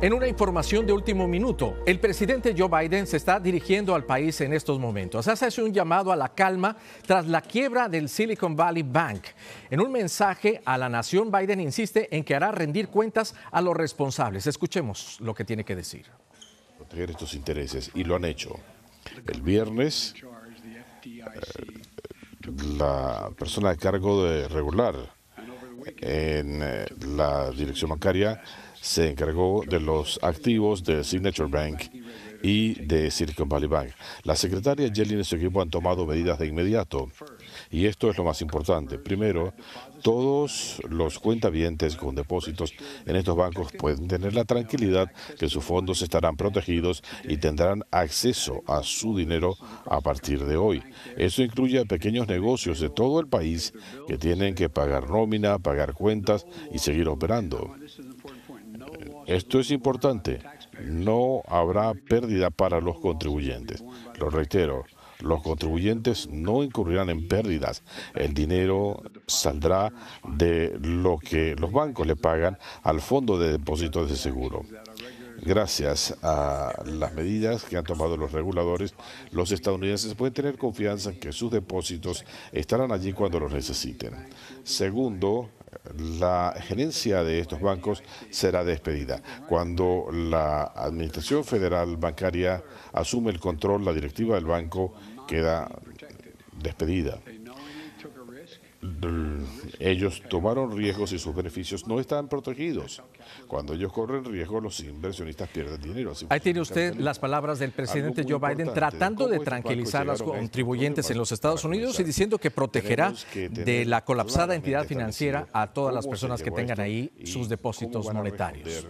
En una información de último minuto, el presidente Joe Biden se está dirigiendo al país en estos momentos. Hace un llamado a la calma tras la quiebra del Silicon Valley Bank. En un mensaje a la nación, Biden insiste en que hará rendir cuentas a los responsables. Escuchemos lo que tiene que decir. Proteger estos intereses y lo han hecho. El viernes, eh, la persona de cargo de regular en eh, la dirección bancaria se encargó de los activos de Signature Bank y de Silicon Valley Bank. La secretaria y su equipo han tomado medidas de inmediato. Y esto es lo más importante. Primero, todos los cuentavientes con depósitos en estos bancos pueden tener la tranquilidad que sus fondos estarán protegidos y tendrán acceso a su dinero a partir de hoy. Eso incluye a pequeños negocios de todo el país que tienen que pagar nómina, pagar cuentas y seguir operando. Esto es importante. No habrá pérdida para los contribuyentes. Lo reitero, los contribuyentes no incurrirán en pérdidas. El dinero saldrá de lo que los bancos le pagan al fondo de depósitos de seguro. Gracias a las medidas que han tomado los reguladores, los estadounidenses pueden tener confianza en que sus depósitos estarán allí cuando los necesiten. Segundo, la gerencia de estos bancos será despedida. Cuando la Administración Federal Bancaria asume el control, la directiva del banco queda despedida. Ellos tomaron riesgos y sus beneficios no están protegidos. Cuando ellos corren riesgos, los inversionistas pierden dinero. Ahí tiene usted las palabras del presidente Joe Biden tratando de tranquilizar a los este contribuyentes en los Estados Unidos y diciendo que protegerá de la colapsada entidad financiera a todas las personas que tengan ahí sus depósitos monetarios.